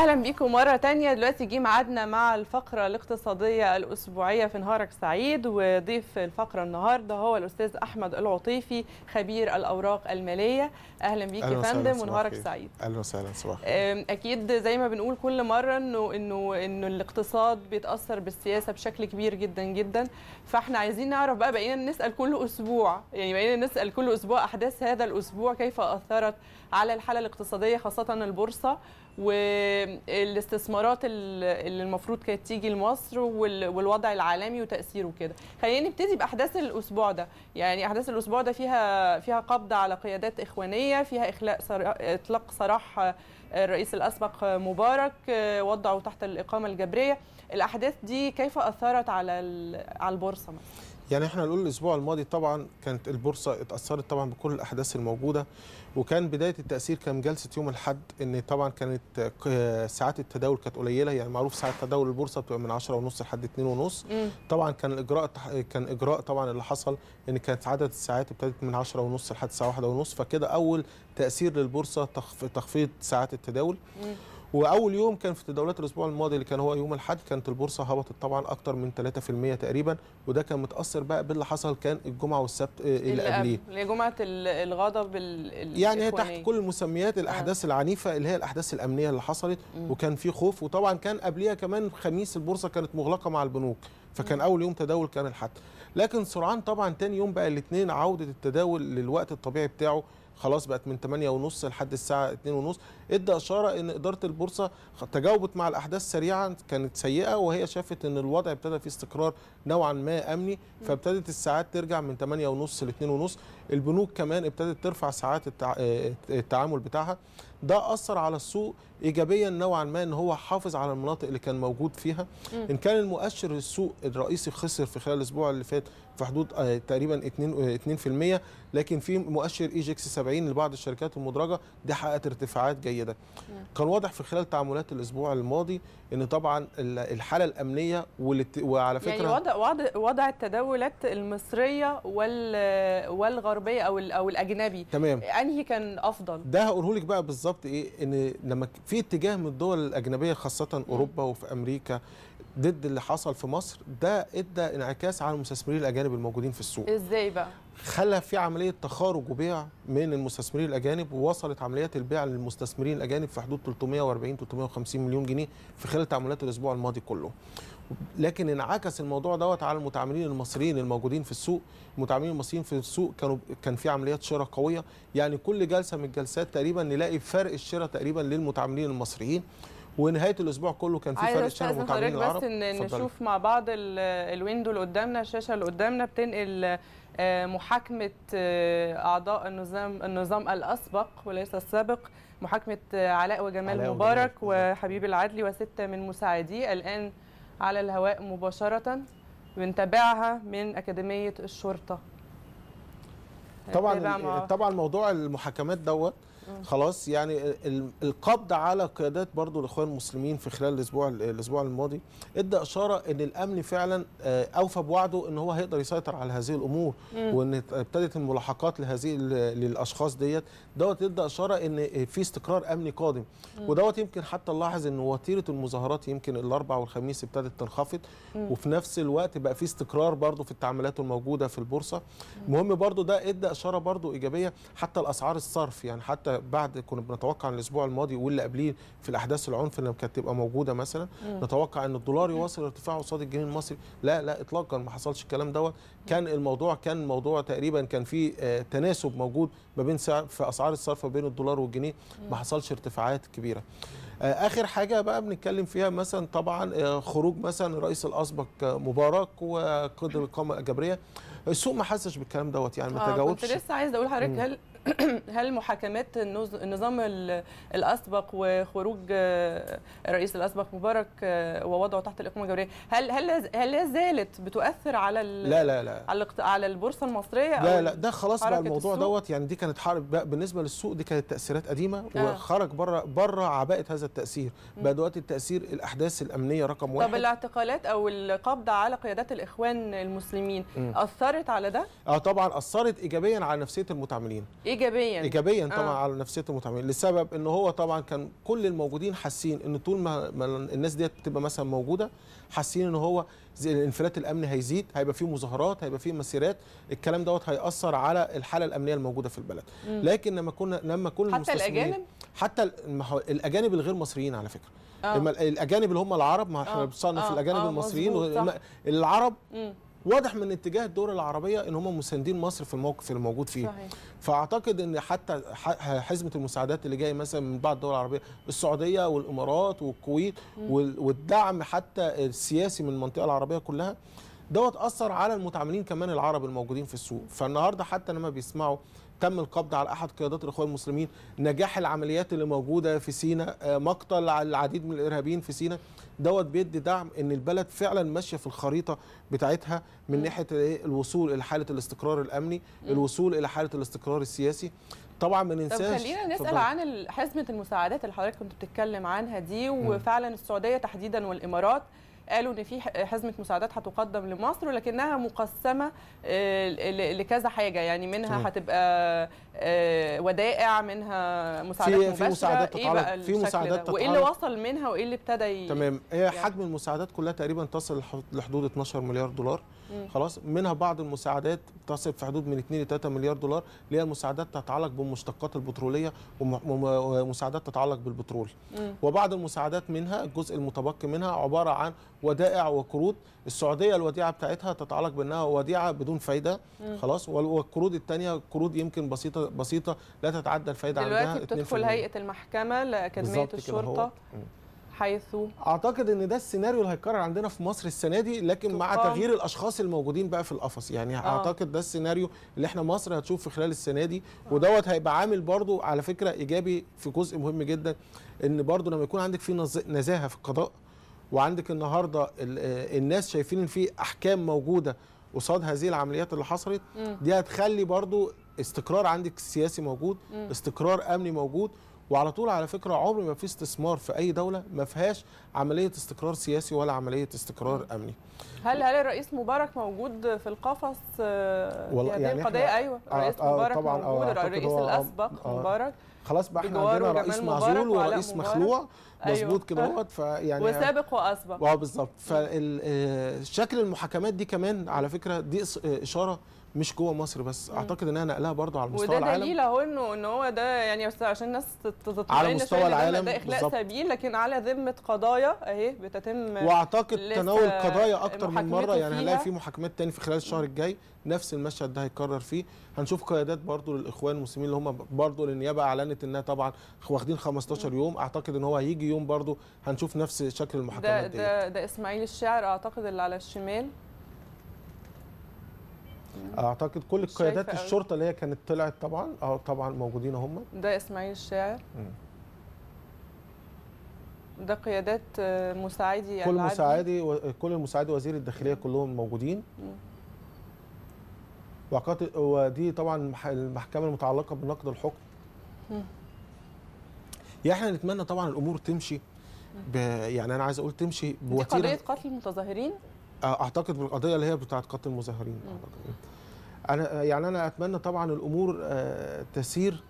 اهلا بيكم مره تانية دلوقتي جه ميعادنا مع الفقره الاقتصاديه الاسبوعيه في نهارك سعيد وضيف الفقره النهارده هو الاستاذ احمد العطيفي خبير الاوراق الماليه اهلا بيك يا فندم ونهارك سعيد اهلا وسهلا صباح اكيد زي ما بنقول كل مره انه انه انه الاقتصاد بيتاثر بالسياسه بشكل كبير جدا جدا فاحنا عايزين نعرف بقى بقينا نسال كل اسبوع يعني بقينا نسال كل اسبوع احداث هذا الاسبوع كيف اثرت على الحاله الاقتصاديه خاصه البورصه والاستثمارات اللي المفروض كانت تيجي لمصر والوضع العالمي وتاثيره كده خلينا نبتدي باحداث الاسبوع ده يعني احداث الاسبوع ده فيها فيها قبض على قيادات اخوانيه فيها اخلاء اطلاق سراح آه، الرئيس الاسبق مبارك آه، وضعه تحت الاقامه الجبريه الاحداث دي كيف اثرت على على البورصه مثلا يعني احنا نقول الاسبوع الماضي طبعا كانت البورصه اتاثرت طبعا بكل الاحداث الموجوده وكان بدايه التاثير كان جلسه يوم الاحد ان طبعا كانت آه، ساعات التداول كانت قليله يعني معروف ساعات تداول البورصه بتبقى من 10 ونص لحد 2 ونص طبعا كان الاجراء كان اجراء طبعا اللي حصل ان كانت عدد الساعات ابتدت من 10 ونص لحد الساعه 1 ونص فكده اول تاثير للبورصه تخفيض ساعات التداول واول يوم كان في تداولات الاسبوع الماضي اللي كان هو يوم الاحد كانت البورصه هبطت طبعا اكتر من 3% تقريبا وده كان متاثر بقى باللي حصل كان الجمعه والسبت آه، اللي قبليه اللي جمعه الغضب يعني هي تحت كل مسميات الاحداث آه. العنيفه اللي هي الاحداث الامنيه اللي حصلت م. وكان في خوف وطبعا كان قبليها كمان خميس البورصه كانت مغلقه مع البنوك فكان اول يوم تداول كان الحد لكن سرعان طبعا تاني يوم بقى الاثنين عوده التداول للوقت الطبيعي بتاعه خلاص بقت من 8:30 لحد الساعه 2:30 ادى اشاره ان اداره البورصه تجاوبت مع الاحداث سريعا كانت سيئه وهي شافت ان الوضع ابتدى فيه استقرار نوعا ما امني فابتدت الساعات ترجع من 8:30 ل 2:30 البنوك كمان ابتدت ترفع ساعات آه، التعامل بتاعها ده اثر على السوق ايجابيا نوعا ما ان هو حافظ على المناطق اللي كان موجود فيها ان كان المؤشر السوق الرئيسي خسر في خلال الاسبوع اللي فات في حدود آه، تقريبا 2 2% آه، لكن في مؤشر ايجكس 70 لبعض الشركات المدرجه دي حققت ارتفاعات جيده. كان واضح في خلال تعاملات الاسبوع الماضي ان طبعا الحاله الامنيه وعلى يعني فكره يعني وضع وضع, وضع التداولات المصريه وال والغربيه او او الاجنبي تمام انهي كان افضل؟ ده هقوله لك بقى بالظبط ايه ان لما في اتجاه من الدول الاجنبيه خاصه اوروبا وفي امريكا ضد اللي حصل في مصر ده ادى انعكاس على المستثمرين الاجانب الموجودين في السوق ازاي بقى خلى في عمليه تخارج وبيع من المستثمرين الاجانب ووصلت عمليات البيع للمستثمرين الاجانب في حدود 340 350 مليون جنيه في خلال تعاملات الاسبوع الماضي كله لكن انعكس الموضوع دوت على المتعاملين المصريين الموجودين في السوق المتعاملين المصريين في السوق كانوا كان في عمليات شراء قويه يعني كل جلسه من الجلسات تقريبا نلاقي فرق الشراء تقريبا للمتعاملين المصريين ونهايه الاسبوع كله كان في فرق شرم وتعليم العرب بس ان نشوف مع بعض الويندو اللي قدامنا الشاشه اللي قدامنا بتنقل آه، محاكمه آه، اعضاء النظام النظام الاسبق وليس السابق محاكمه آه، علاء وجمال علاء مبارك وجمال. وحبيب العدلي وسته من مساعديه الان على الهواء مباشره بنتابعها من اكاديميه الشرطه طبعا طبعا موضوع المحاكمات دوت خلاص يعني القبض على قيادات برضو الاخوان المسلمين في خلال الاسبوع الاسبوع الماضي ادى اشاره ان الامن فعلا آه، اوفى بوعده ان هو هيقدر يسيطر على هذه الامور وان ابتدت الملاحقات لهذه للاشخاص ديت دوت ادى اشاره ان في استقرار امني قادم ودوت يمكن حتى نلاحظ ان وتيره المظاهرات يمكن الاربعاء والخميس ابتدت تنخفض وفي نفس الوقت بقى في استقرار برضو في التعاملات الموجوده في البورصه المهم برضو ده ادى اشاره برضو ايجابيه حتى الاسعار الصرف يعني حتى بعد كنا بنتوقع ان الاسبوع الماضي واللي قبليه في الاحداث العنف اللي كانت تبقى موجوده مثلا مم. نتوقع ان الدولار يواصل ارتفاعه قصاد الجنيه المصري لا لا اطلاقا ما حصلش الكلام دوت كان الموضوع كان موضوع تقريبا كان في آه، تناسب موجود ما بين سعر في اسعار الصرف ما بين الدولار والجنيه ما حصلش ارتفاعات كبيره آه، اخر حاجه بقى بنتكلم فيها مثلا طبعا آه، خروج مثلا الرئيس الاسبق مبارك وقدر القامه الجبريه السوق ما حسش بالكلام دوت يعني ما تجاوبش كنت لسه عايز اقول لحضرتك هل هل محاكمات النظام الاسبق وخروج آه، الرئيس الاسبق مبارك آه، ووضعه تحت الاقامه الجبريه هل هل هل لا زالت بتؤثر على لا لا لا على على البورصه المصريه لا لا ده خلاص بقى الموضوع دوت يعني دي كانت حرب بالنسبه للسوق دي كانت تاثيرات قديمه آه. وخرج بره بره عباءه هذا التاثير بقى دلوقتي التاثير الاحداث الامنيه رقم واحد طب الاعتقالات او القبض على قيادات الاخوان المسلمين م. اثرت على ده؟ اه طبعا اثرت ايجابيا على نفسيه المتعاملين ايجابيا ايجابيا آه. طبعا آه. على نفسيه المتعاملين لسبب ان هو طبعا كان كل الموجودين حاسين ان طول ما, الناس ديت بتبقى مثلا موجوده حاسين ان هو الانفلات الامني هيزيد هيبقى فيه مظاهرات هيبقى فيه مسيرات الكلام دوت هياثر على الحاله الامنيه الموجوده في البلد مم. لكن لما كنا لما كل حتى الاجانب حتى الاجانب الغير مصريين على فكره آه. الاجانب اللي هم العرب ما احنا آه. بنصنف آه. الاجانب آه. المصريين العرب واضح من اتجاه الدول العربيه ان هم مساندين مصر في الموقف اللي موجود فيه صحيح. فاعتقد ان حتى حزمه المساعدات اللي جايه مثلا من بعض الدول العربيه السعوديه والامارات والكويت والدعم حتى السياسي من المنطقه العربيه كلها دوت اثر على المتعاملين كمان العرب الموجودين في السوق فالنهارده حتى لما بيسمعوا تم القبض على احد قيادات الاخوان المسلمين نجاح العمليات اللي موجوده في سينا آه، مقتل العديد من الارهابيين في سينا دوت بيدي دعم ان البلد فعلا ماشيه في الخريطه بتاعتها من م. ناحيه إيه؟ الوصول الى حاله الاستقرار الامني م. الوصول الى حاله الاستقرار السياسي طبعا ما ننساش طب خلينا نسال عن حزمه المساعدات اللي حضرتك كنت بتتكلم عنها دي وفعلا السعوديه تحديدا والامارات قالوا ان في حزمه مساعدات هتقدم لمصر ولكنها مقسمه آه، لكذا حاجه يعني منها هتبقى آه، ودائع منها مساعدات في مباشره إيه في مساعدات تتعرض إيه في مساعدات تتعرض وايه اللي وصل منها وايه اللي ابتدى تمام هي يعني حجم المساعدات كلها تقريبا تصل لحدود 12 مليار دولار مم. خلاص منها بعض المساعدات تصل في حدود من 2 ل 3 مليار دولار اللي هي المساعدات تتعلق بالمشتقات البتروليه ومساعدات تتعلق بالبترول مم. وبعض المساعدات منها الجزء المتبقي منها عباره عن ودائع وقروض السعوديه الوديعه بتاعتها تتعلق بانها وديعه بدون فايده مم. خلاص والقروض الثانيه قروض يمكن بسيطه بسيطه لا تتعدى الفائده عندها دلوقتي بتدخل هيئه المحكمه لاكاديميه الشرطه حيث اعتقد ان ده السيناريو اللي هيتكرر عندنا في مصر السنه دي لكن مع تغيير الاشخاص الموجودين بقى في القفص يعني آه. اعتقد ده السيناريو اللي احنا مصر هتشوف في خلال السنه دي آه. ودوت هيبقى عامل برضو على فكره ايجابي في جزء مهم جدا ان برضو لما يكون عندك في نزاهه في القضاء وعندك النهارده الناس شايفين ان في احكام موجوده قصاد هذه العمليات اللي حصلت دي هتخلي برضو استقرار عندك سياسي موجود م. استقرار امني موجود وعلى طول على فكره عمر ما في استثمار في اي دوله ما فيهاش عمليه استقرار سياسي ولا عمليه استقرار امني هل هل الرئيس مبارك موجود في القفص آه، والله يعني, يعني القضيه ايوه آه، الرئيس آه مبارك طبعا آه، موجود آه الرئيس الاسبق آه مبارك خلاص بقى احنا عندنا رئيس معزول ورئيس مخلوع أيوة. مظبوط كده اهوت فيعني وسابق واسبق اه بالظبط فشكل المحاكمات دي كمان على فكره دي اشاره مش جوه مصر بس اعتقد انها نقلها برضه على المستوى العالمي وده دليل اهو انه ان هو ده يعني بس عشان الناس تتطمن على مستوى العالم ده اخلاء بالزبط. سبيل لكن على ذمه قضايا اهي بتتم واعتقد تناول قضايا اكتر من مره يعني هنلاقي في محاكمات تاني في خلال الشهر الجاي نفس المشهد ده هيتكرر فيه هنشوف قيادات برضه للاخوان المسلمين اللي هم برضه النيابه اعلنت انها طبعا واخدين 15 يوم اعتقد ان هو هيجي يوم برضه هنشوف نفس شكل المحاكمات ده ده, ده اسماعيل الشاعر اعتقد اللي على الشمال اعتقد كل قيادات الشرطه اللي هي كانت طلعت طبعا اه طبعا موجودين هم ده اسماعيل الشاعر ده قيادات آه، مساعدي كل مساعدي و... كل المساعدي وزير الداخليه كلهم موجودين ودي طبعا المحكمه المتعلقه بنقد الحكم يعني احنا نتمنى طبعا الامور تمشي ب... يعني انا عايز اقول تمشي بوتيره دي قضيه قتل المتظاهرين اعتقد بالقضيه اللي هي بتاعه قتل المظاهرين اعتقد انا يعني انا اتمنى طبعا الامور آه، تسير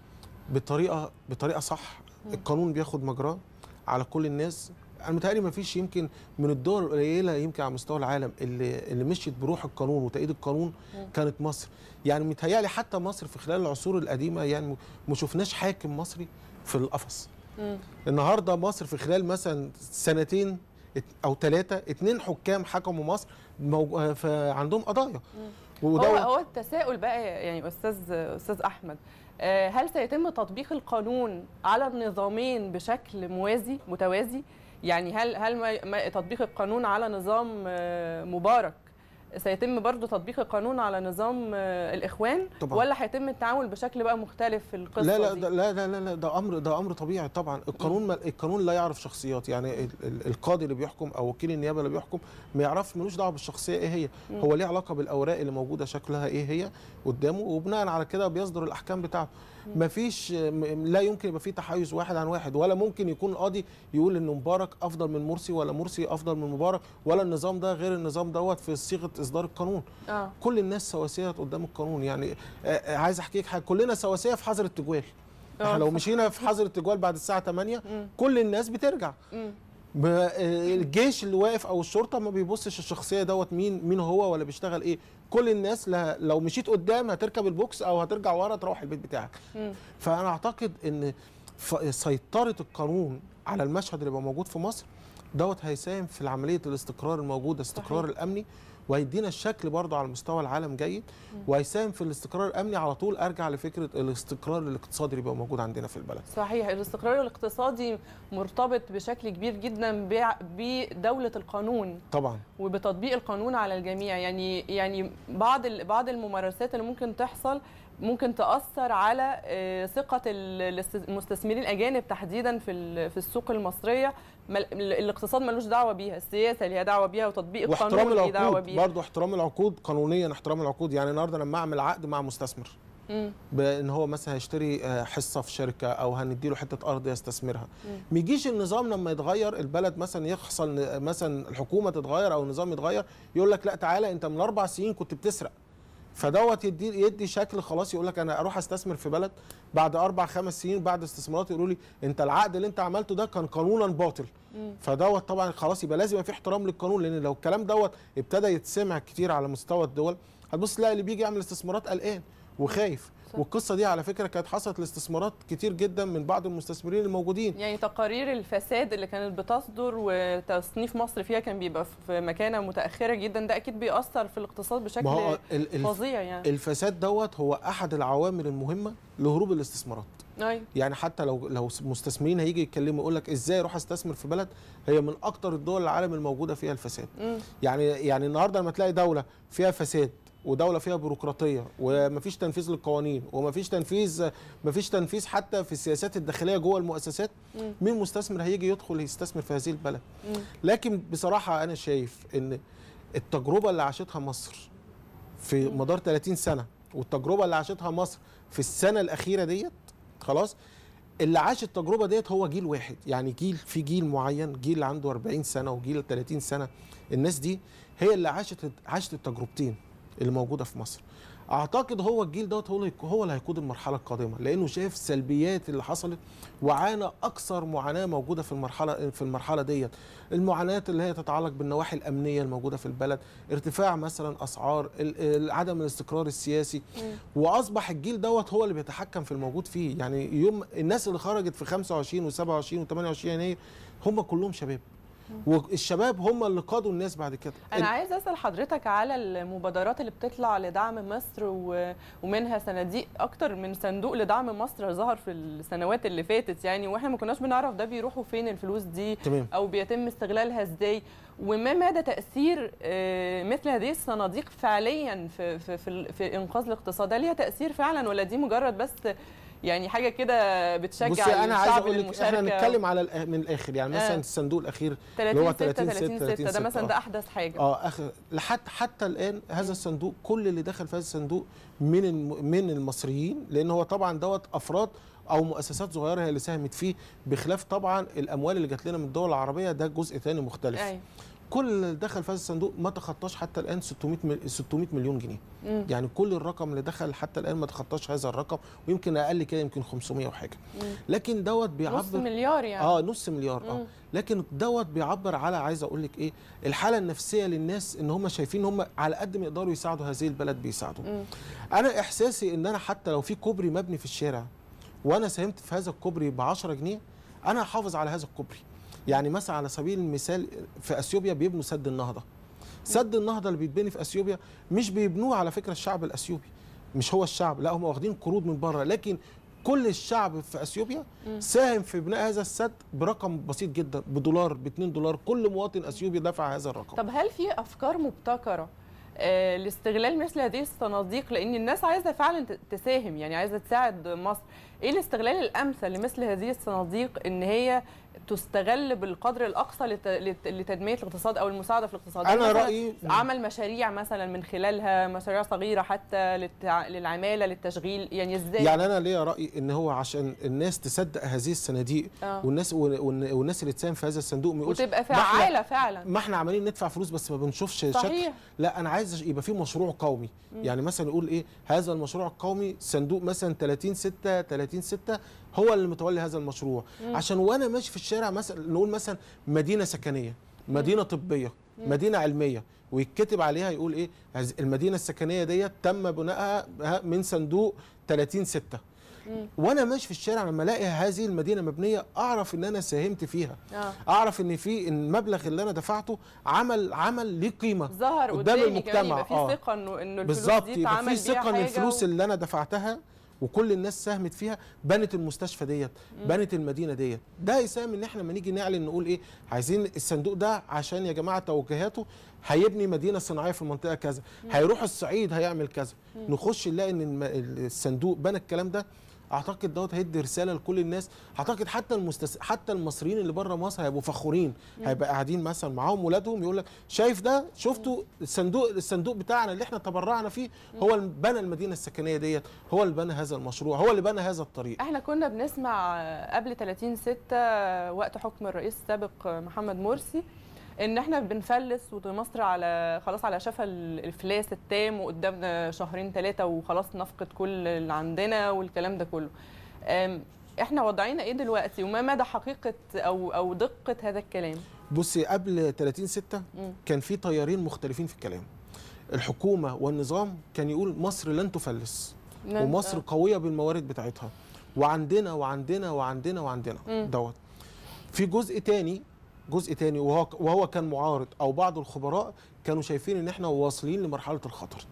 بطريقه بطريقه صح القانون بياخد مجراه على كل الناس انا متهيألي ما فيش يمكن من الدول القليله يمكن على مستوى العالم اللي اللي مشيت بروح القانون وتأييد القانون كانت مصر يعني متهيألي حتى مصر في خلال العصور القديمه يعني ما شفناش حاكم مصري في القفص النهارده مصر في خلال مثلا سنتين او ثلاثه اثنين حكام حكموا مصر عندهم قضايا هو هو التساؤل بقى يعني استاذ استاذ احمد آه، هل سيتم تطبيق القانون على النظامين بشكل موازي متوازي يعني هل هل تطبيق القانون على نظام آه، مبارك سيتم برضه تطبيق القانون على نظام آه، الاخوان طبعا. ولا هيتم التعامل بشكل بقى مختلف في القصه لا لا دي؟ لا لا لا, لا ده امر ده امر طبيعي طبعا القانون ما القانون لا يعرف شخصيات يعني القاضي اللي بيحكم او وكيل النيابه اللي بيحكم ما يعرف ملوش دعوه بالشخصيه ايه هي هو ليه علاقه بالاوراق اللي موجوده شكلها ايه هي قدامه وبناء على كده بيصدر الاحكام بتاعته مفيش لا يمكن يبقى في تحيز واحد عن واحد ولا ممكن يكون قاضي يقول ان مبارك افضل من مرسي ولا مرسي افضل من مبارك ولا النظام ده غير النظام دوت في صيغه اصدار القانون آه. كل الناس سواسيه قدام القانون يعني آه، آه، عايز احكي لك حاجه كلنا سواسيه في حظر التجوال آه. احنا لو مشينا في حظر التجوال بعد الساعه 8 كل الناس بترجع الجيش اللي واقف او الشرطه ما بيبصش الشخصيه دوت مين مين هو ولا بيشتغل ايه كل الناس لو مشيت قدام هتركب البوكس او هترجع ورا تروح البيت بتاعك م. فانا اعتقد ان سيطره القانون على المشهد اللي بقى موجود في مصر دوت هيساهم في عمليه الاستقرار الموجوده الاستقرار الامني وهيدينا الشكل برضه على مستوى العالم جيد وهيساهم في الاستقرار الامني على طول ارجع لفكره الاستقرار الاقتصادي اللي بقى موجود عندنا في البلد. صحيح الاستقرار الاقتصادي مرتبط بشكل كبير جدا بدوله القانون. طبعا. وبتطبيق القانون على الجميع يعني يعني بعض بعض الممارسات اللي ممكن تحصل ممكن تاثر على آه، ثقه المستثمرين الاجانب تحديدا في في السوق المصريه مل... الاقتصاد ملوش دعوه بيها السياسه ليها دعوه بيها وتطبيق القانون ليها دعوه بيها برضه احترام العقود قانونيا احترام العقود يعني النهارده لما اعمل عقد مع مستثمر بان هو مثلا هيشتري آه، حصه في شركه او هندي له حته ارض يستثمرها ما يجيش النظام لما يتغير البلد مثلا يحصل مثلا الحكومه تتغير او النظام يتغير يقول لك لا تعالى انت من اربع سنين كنت بتسرق فدوت يدي يدي شكل خلاص يقول لك انا اروح استثمر في بلد بعد اربع خمس سنين بعد استثمارات يقولوا لي انت العقد اللي انت عملته ده كان قانونا باطل فدوت طبعا خلاص يبقى لازم في احترام للقانون لان لو الكلام دوت ابتدى يتسمع كتير على مستوى الدول هتبص تلاقي اللي بيجي يعمل استثمارات قلقان وخايف صح. والقصه دي على فكره كانت حصلت لاستثمارات كتير جدا من بعض المستثمرين الموجودين يعني تقارير الفساد اللي كانت بتصدر وتصنيف مصر فيها كان بيبقى في مكانه متاخره جدا ده اكيد بيأثر في الاقتصاد بشكل فظيع يعني الفساد دوت هو احد العوامل المهمه لهروب الاستثمارات أي. يعني حتى لو لو مستثمرين هيجي يتكلموا يقول لك ازاي اروح استثمر في بلد هي من اكتر الدول العالم الموجوده فيها الفساد م. يعني يعني النهارده لما تلاقي دوله فيها فساد ودوله فيها بيروقراطيه ومفيش تنفيذ للقوانين ومفيش تنفيذ مفيش تنفيذ حتى في السياسات الداخليه جوه المؤسسات مين مستثمر هيجي يدخل يستثمر في هذه البلد لكن بصراحه انا شايف ان التجربه اللي عاشتها مصر في مدار 30 سنه والتجربه اللي عاشتها مصر في السنه الاخيره ديت خلاص اللي عاش التجربه ديت هو جيل واحد يعني جيل في جيل معين جيل عنده 40 سنه وجيل 30 سنه الناس دي هي اللي عاشت عاشت التجربتين اللي موجوده في مصر اعتقد هو الجيل دوت هو اللي هو اللي هيقود المرحله القادمه لانه شاف سلبيات اللي حصلت وعانى اكثر معاناه موجوده في المرحله في المرحله ديت المعاناه اللي هي تتعلق بالنواحي الامنيه الموجوده في البلد ارتفاع مثلا اسعار عدم الاستقرار السياسي واصبح الجيل دوت هو اللي بيتحكم في الموجود فيه يعني يوم الناس اللي خرجت في 25 و27 و28 يناير هم كلهم شباب والشباب هم اللي قادوا الناس بعد كده انا عايز اسال حضرتك على المبادرات اللي بتطلع لدعم مصر ومنها صناديق اكتر من صندوق لدعم مصر ظهر في السنوات اللي فاتت يعني واحنا ما كناش بنعرف ده بيروحوا فين الفلوس دي تمام. او بيتم استغلالها ازاي وما مدى تاثير آه، مثل هذه الصناديق فعليا في في في, في انقاذ الاقتصاد ليها تاثير فعلا ولا دي مجرد بس يعني حاجه كده بتشجع بصي انا عايز اقول لك احنا بنتكلم على من الاخر يعني آه. مثلا الصندوق الاخير اللي هو 30 6 30 6 ده مثلا آه. ده احدث حاجه اه اخر لحد حتى الان هذا الصندوق كل اللي دخل في هذا الصندوق من من المصريين لان هو طبعا دوت افراد او مؤسسات صغيره هي اللي ساهمت فيه بخلاف طبعا الاموال اللي جات لنا من الدول العربيه ده جزء ثاني مختلف آه. كل اللي دخل في هذا الصندوق ما تخطاش حتى الان 600 600 مليون جنيه مم. يعني كل الرقم اللي دخل حتى الان ما تخطاش هذا الرقم ويمكن اقل كده يمكن 500 وحاجه مم. لكن دوت بيعبر نص مليار يعني اه نص مليار اه لكن دوت بيعبر على عايز اقول لك ايه الحاله النفسيه للناس ان هم شايفين هم على قد ما يقدروا يساعدوا هذه البلد بيساعدوا مم. انا احساسي ان انا حتى لو في كوبري مبني في الشارع وانا ساهمت في هذا الكوبري ب 10 جنيه انا هحافظ على هذا الكوبري يعني مثلا على سبيل المثال في اثيوبيا بيبنوا سد النهضه سد النهضه اللي بيتبني في اثيوبيا مش بيبنوه على فكره الشعب الاثيوبي مش هو الشعب لا هم واخدين قروض من بره لكن كل الشعب في اثيوبيا ساهم في بناء هذا السد برقم بسيط جدا بدولار ب 2 دولار كل مواطن اثيوبي دفع هذا الرقم طب هل في افكار مبتكره آه، لاستغلال مثل هذه الصناديق لان الناس عايزه فعلا تساهم يعني عايزه تساعد مصر ايه الاستغلال الامثل لمثل هذه الصناديق ان هي تستغل بالقدر الاقصى لتنميه الاقتصاد او المساعده في الاقتصاد انا يعني رايي عمل مشاريع مثلا من خلالها مشاريع صغيره حتى للعماله للتشغيل يعني ازاي يعني انا ليا رايي ان هو عشان الناس تصدق هذه الصناديق آه. والناس والناس اللي تساهم في هذا الصندوق ما يقولش وتبقى فعاله فعلا ما احنا عمالين ندفع فلوس بس ما بنشوفش صحيح. شكل لا انا عايز يبقى في مشروع قومي م. يعني مثلا يقول ايه هذا المشروع القومي صندوق مثلا 30 6 30 6 هو اللي متولي هذا المشروع مم. عشان وانا ماشي في الشارع مثلا نقول مثلا مدينه سكنيه مدينه طبيه مدينه علميه ويتكتب عليها يقول ايه المدينه السكنيه ديت تم بنائها من صندوق 30 6 وانا ماشي في الشارع لما الاقي هذه المدينه مبنيه اعرف ان انا ساهمت فيها آه. اعرف ان في المبلغ اللي انا دفعته عمل عمل ليه قيمه ظهر قدام المجتمع يبقى في آه. ثقه انه الفلوس بالظبط في ثقه ان الفلوس اللي انا دفعتها وكل الناس ساهمت فيها بنت المستشفى ديت بنت المدينه ديت ده يساهم ان احنا لما نيجي نعلن نقول ايه عايزين الصندوق ده عشان يا جماعه توجيهاته هيبني مدينه صناعيه في المنطقه كذا هيروح الصعيد هيعمل كذا نخش نلاقي ان الصندوق بنى الكلام ده اعتقد دوت هيدي رساله لكل الناس اعتقد حتى المستس... حتى المصريين اللي بره مصر هيبقوا فخورين نعم. هيبقى قاعدين مثلا معاهم ولادهم يقول لك شايف ده شفتوا الصندوق الصندوق بتاعنا اللي احنا تبرعنا فيه نعم. هو اللي بنى المدينه السكنيه ديت هو اللي بنى هذا المشروع هو اللي بنى هذا الطريق احنا كنا بنسمع قبل 30 6 وقت حكم الرئيس السابق محمد مرسي ان احنا بنفلس ومصر على خلاص على شفا الافلاس التام وقدامنا شهرين ثلاثه وخلاص نفقد كل اللي عندنا والكلام ده كله احنا وضعينا ايه دلوقتي وما مدى حقيقه او او دقه هذا الكلام بصي قبل 30 6 كان في تيارين مختلفين في الكلام الحكومه والنظام كان يقول مصر لن تفلس ومصر أه. قويه بالموارد بتاعتها وعندنا وعندنا وعندنا وعندنا دوت في جزء تاني جزء تاني وهو وهو كان معارض او بعض الخبراء كانوا شايفين ان احنا واصلين لمرحله الخطر.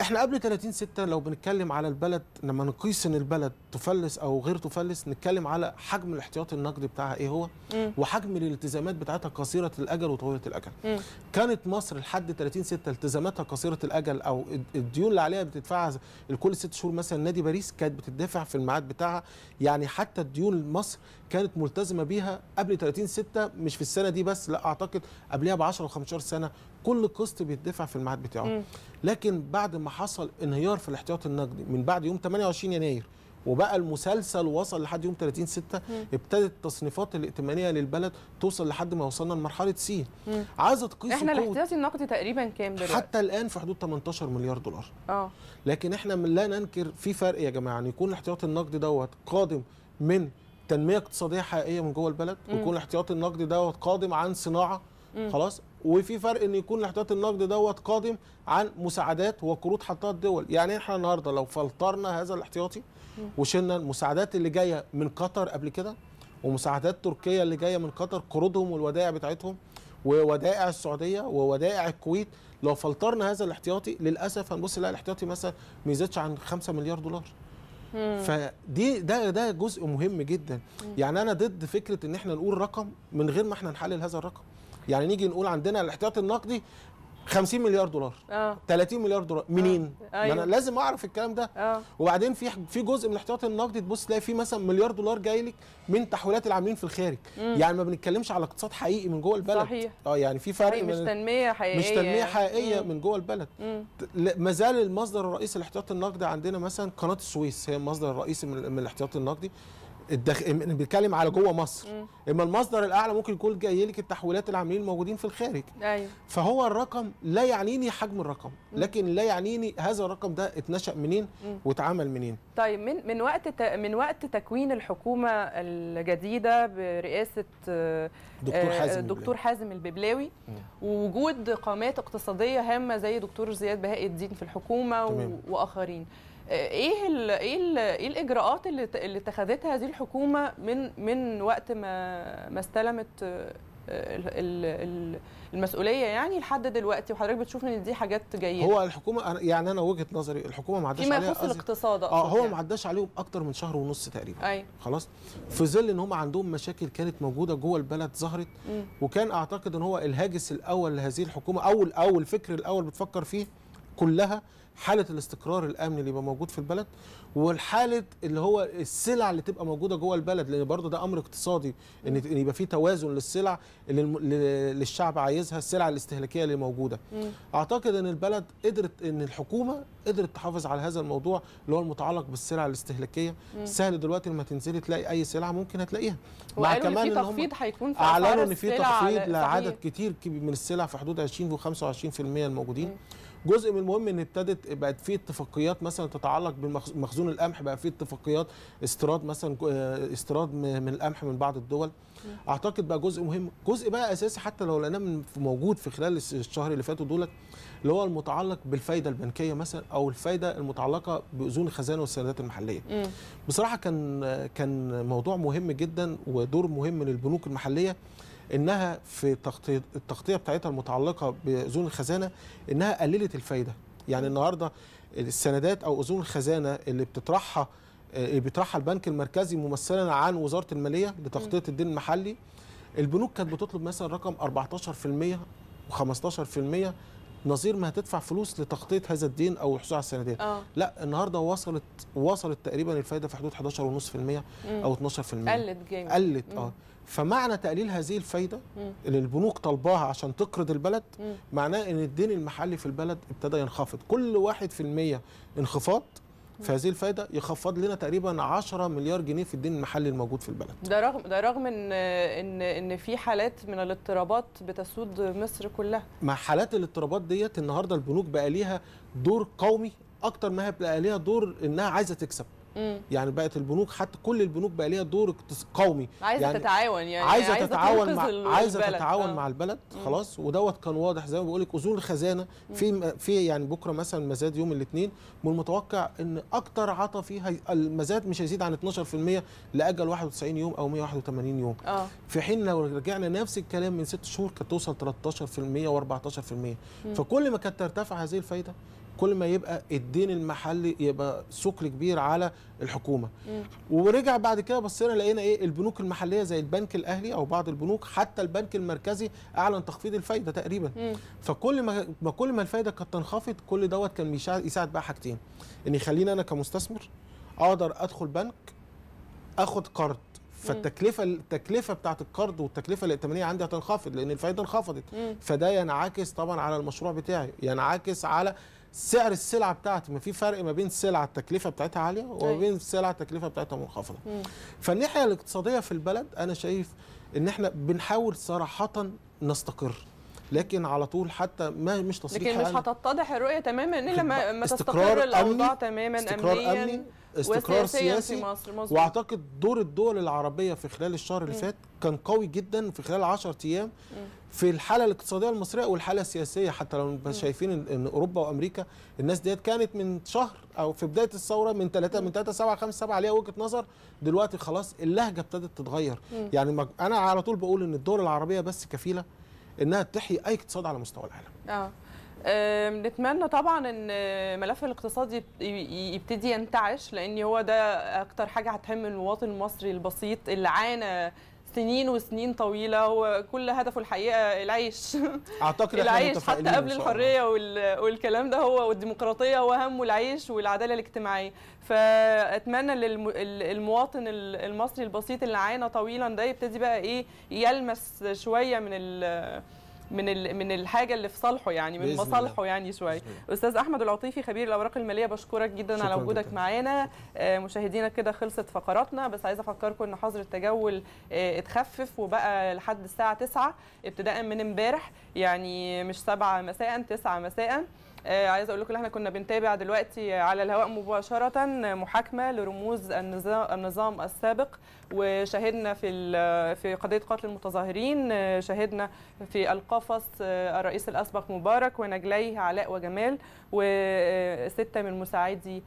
احنا قبل 30 6 لو بنتكلم على البلد لما نقيس ان البلد تفلس او غير تفلس نتكلم على حجم الاحتياط النقدي بتاعها ايه هو وحجم الالتزامات بتاعتها قصيره الاجل وطويله الاجل كانت مصر لحد 30 6 التزاماتها قصيره الاجل او الديون اللي عليها بتدفعها لكل ست شهور مثلا نادي باريس كانت بتدفع في الميعاد بتاعها يعني حتى الديون مصر كانت ملتزمه بيها قبل 30 6 مش في السنه دي بس لا اعتقد قبلها ب 10 و15 سنه كل قسط بيدفع في الميعاد بتاعه لكن بعد ما حصل انهيار في الاحتياط النقدي من بعد يوم 28 يناير وبقى المسلسل وصل لحد يوم 30 6 ابتدت التصنيفات الائتمانيه للبلد توصل لحد ما وصلنا لمرحله سي عايزه تقيس احنا الاحتياطي النقدي تقريبا كام دلوقتي حتى الان في حدود 18 مليار دولار اه لكن احنا لا ننكر في فرق يا جماعه ان يكون الاحتياطي النقدي دوت قادم من تنميه اقتصاديه حقيقيه من جوه البلد ويكون الاحتياطي النقدي دوت قادم عن صناعه خلاص وفي فرق ان يكون الاحتياط النقد دوت قادم عن مساعدات وقروض حطها الدول يعني احنا النهارده لو فلترنا هذا الاحتياطي وشلنا المساعدات اللي جايه من قطر قبل كده ومساعدات تركيا اللي جايه من قطر قروضهم والودائع بتاعتهم وودائع السعوديه وودائع الكويت لو فلترنا هذا الاحتياطي للاسف هنبص لا الاحتياطي مثلا ما يزيدش عن 5 مليار دولار فدي ده ده جزء مهم جدا يعني انا ضد فكره ان احنا نقول رقم من غير ما احنا نحلل هذا الرقم يعني نيجي نقول عندنا الاحتياطي النقدي 50 مليار دولار آه. 30 مليار دولار منين آه. أيوه. ما انا أيوه. لازم اعرف الكلام ده آه. وبعدين في في جزء من الاحتياطي النقدي تبص تلاقي فيه مثلا مليار دولار جاي لك من تحويلات العاملين في الخارج مم. يعني ما بنتكلمش على اقتصاد حقيقي من جوه البلد صحيح اه يعني في فرق مش تنميه حقيقيه مش تنميه حقيقيه مم. من جوه البلد ما زال المصدر الرئيسي للاحتياط النقدي عندنا مثلا قناه السويس هي المصدر الرئيسي من, من الاحتياطي النقدي الدخ... بيتكلم على جوه مصر مم. اما المصدر الاعلى ممكن يكون جاي لك التحويلات العاملين الموجودين في الخارج أيوه. فهو الرقم لا يعنيني حجم الرقم مم. لكن لا يعنيني هذا الرقم ده اتنشا منين واتعمل منين طيب من من وقت ت... من وقت تكوين الحكومه الجديده برئاسه آه، دكتور آه، حازم دكتور حازم الببلاوي ووجود قامات اقتصاديه هامه زي دكتور زياد بهاء الدين في الحكومه و... واخرين ايه الـ ايه الـ ايه الاجراءات اللي اللي اتخذتها هذه الحكومه من من وقت ما ما استلمت آه، المسؤوليه يعني لحد دلوقتي وحضرتك بتشوف ان دي حاجات جيده هو الحكومه يعني انا وجهه نظري الحكومه ما عداش عليها فيما يخص الاقتصاد اه هو يعني. ما عداش عليهم اكتر من شهر ونص تقريبا أي. خلاص في ظل ان هم عندهم مشاكل كانت موجوده جوه البلد ظهرت وكان اعتقد ان هو الهاجس الاول لهذه الحكومه او او الفكر الاول بتفكر فيه كلها حاله الاستقرار الامني اللي يبقى موجود في البلد والحاله اللي هو السلع اللي تبقى موجوده جوه البلد لان برضه ده امر اقتصادي ان يبقى في توازن للسلع اللي الشعب عايزها السلع الاستهلاكيه اللي موجوده م. اعتقد ان البلد قدرت ان الحكومه قدرت تحافظ على هذا الموضوع اللي هو المتعلق بالسلع الاستهلاكيه م. سهل دلوقتي لما تنزلي تلاقي اي سلعه ممكن هتلاقيها مع كمان في تخفيض هيكون في اعلنوا ان في تخفيض لعدد كتير من السلع في حدود 20 و 25% الموجودين م. جزء من المهم ان ابتدت بقت في اتفاقيات مثلا تتعلق بمخزون القمح بقى في اتفاقيات استيراد مثلا آه، استيراد من القمح من بعض الدول اعتقد بقى جزء مهم جزء بقى اساسي حتى لو لقيناه موجود في خلال الشهر اللي فاتوا دولت اللي هو المتعلق بالفايده البنكيه مثلا او الفايده المتعلقه باذون الخزانه والسندات المحليه بصراحه كان كان موضوع مهم جدا ودور مهم للبنوك المحليه انها في التغطيه بتاعتها المتعلقه باذون الخزانه انها قللت الفايده يعني النهارده السندات او اذون الخزانه اللي بتطرحها آه، اللي بيطرحها البنك المركزي ممثلا عن وزاره الماليه لتغطيه الدين المحلي البنوك كانت بتطلب مثلا رقم 14% و15% نظير ما هتدفع فلوس لتغطيه هذا الدين او الحصول على السندات آه. لا النهارده وصلت وصلت تقريبا الفايده في حدود 11.5% او 12% قلت جامد قلت اه فمعنى تقليل هذه الفايده اللي البنوك طالباها عشان تقرض البلد معناه ان الدين المحلي في البلد ابتدى ينخفض كل 1% انخفاض في هذه الفائده يخفض لنا تقريبا 10 مليار جنيه في الدين المحلي الموجود في البلد ده رغم ده رغم ان ان ان في حالات من الاضطرابات بتسود مصر كلها مع حالات الاضطرابات ديت النهارده البنوك بقى ليها دور قومي اكتر ما هي بقى ليها دور انها عايزه تكسب مم. يعني بقت البنوك حتى كل البنوك بقى ليها دور قومي عايزه يعني تتعاون يعني عايزه, تتعاون مع عايزه تتعاون اه. مع البلد خلاص ودوت كان واضح زي ما بقول لك اذون الخزانه في في يعني بكره مثلا مزاد يوم الاثنين من المتوقع ان اكتر فيها المزاد مش هيزيد عن 12% لاجل 91 يوم او 181 يوم أوه. في حين لو رجعنا نفس الكلام من ست شهور كانت توصل 13% و14% فكل ما كانت ترتفع هذه الفايده كل ما يبقى الدين المحلي يبقى ثقل كبير على الحكومه مم. ورجع بعد كده بصينا لقينا ايه البنوك المحليه زي البنك الاهلي او بعض البنوك حتى البنك المركزي اعلن تخفيض الفايده تقريبا مم. فكل ما كل ما الفايده كانت تنخفض كل دوت كان يساعد بقى حاجتين ان يخليني انا كمستثمر اقدر ادخل بنك اخد قرض فالتكلفه التكلفه بتاعت القرض والتكلفه الائتمانيه عندي هتنخفض لان الفايده انخفضت فده ينعكس طبعا على المشروع بتاعي ينعكس على سعر السلعه بتاعتي ما في فرق ما بين سلعه التكلفه بتاعتها عاليه وما أيوة. بين سلعه التكلفه بتاعتها منخفضه فالناحيه الاقتصاديه في البلد انا شايف ان احنا بنحاول صراحه نستقر لكن على طول حتى ما مش تصريح لكن مش هتتضح الرؤيه تماما الا لما ما تستقر الاوضاع تماما استقرار امنيا أمني استقرار سياسي مصر مزبوط. واعتقد دور الدول العربيه في خلال الشهر اللي فات كان قوي جدا في خلال 10 ايام في الحاله الاقتصاديه المصريه والحاله السياسيه حتى لو شايفين ان اوروبا وامريكا الناس ديت كانت من شهر او في بدايه الثوره من 3 من 3 7 5 7 عليها وجهه نظر دلوقتي خلاص اللهجه ابتدت تتغير يعني انا على طول بقول ان الدول العربيه بس كفيله انها تحيي اي اقتصاد على مستوى العالم. اه نتمنى طبعا ان ملف الاقتصاد يبتدي ينتعش لان هو ده اكتر حاجه هتهم المواطن المصري البسيط اللي عانى سنين وسنين طويله هو كل هدفه الحقيقه العيش اعتقد العيش حتى قبل الحريه والكلام ده هو والديمقراطيه هو همه العيش والعداله الاجتماعيه فاتمنى للمواطن المصري البسيط اللي عانى طويلا ده يبتدي بقى ايه يلمس شويه من من من الحاجه اللي في صالحه يعني من مصالحه يعني شويه استاذ احمد العطيفي خبير الاوراق الماليه بشكرك جدا على وجودك معانا آه، مشاهدينا كده خلصت فقراتنا بس عايزه افكركم ان حظر التجول آه، اتخفف وبقى لحد الساعه 9 ابتداء من امبارح يعني مش 7 مساء 9 مساء آه، عايزه اقول لكم احنا كنا بنتابع دلوقتي على الهواء مباشره محاكمه لرموز النظام السابق وشاهدنا في في قضيه قتل المتظاهرين آه، شاهدنا في القفص آه، الرئيس الاسبق مبارك ونجليه علاء وجمال وسته من مساعدي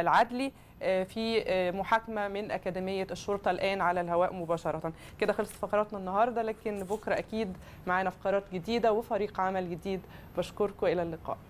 العدلي في محاكمه من اكاديميه الشرطه الان على الهواء مباشره كده خلصت فقراتنا النهارده لكن بكره اكيد معانا فقرات جديده وفريق عمل جديد بشكركم الى اللقاء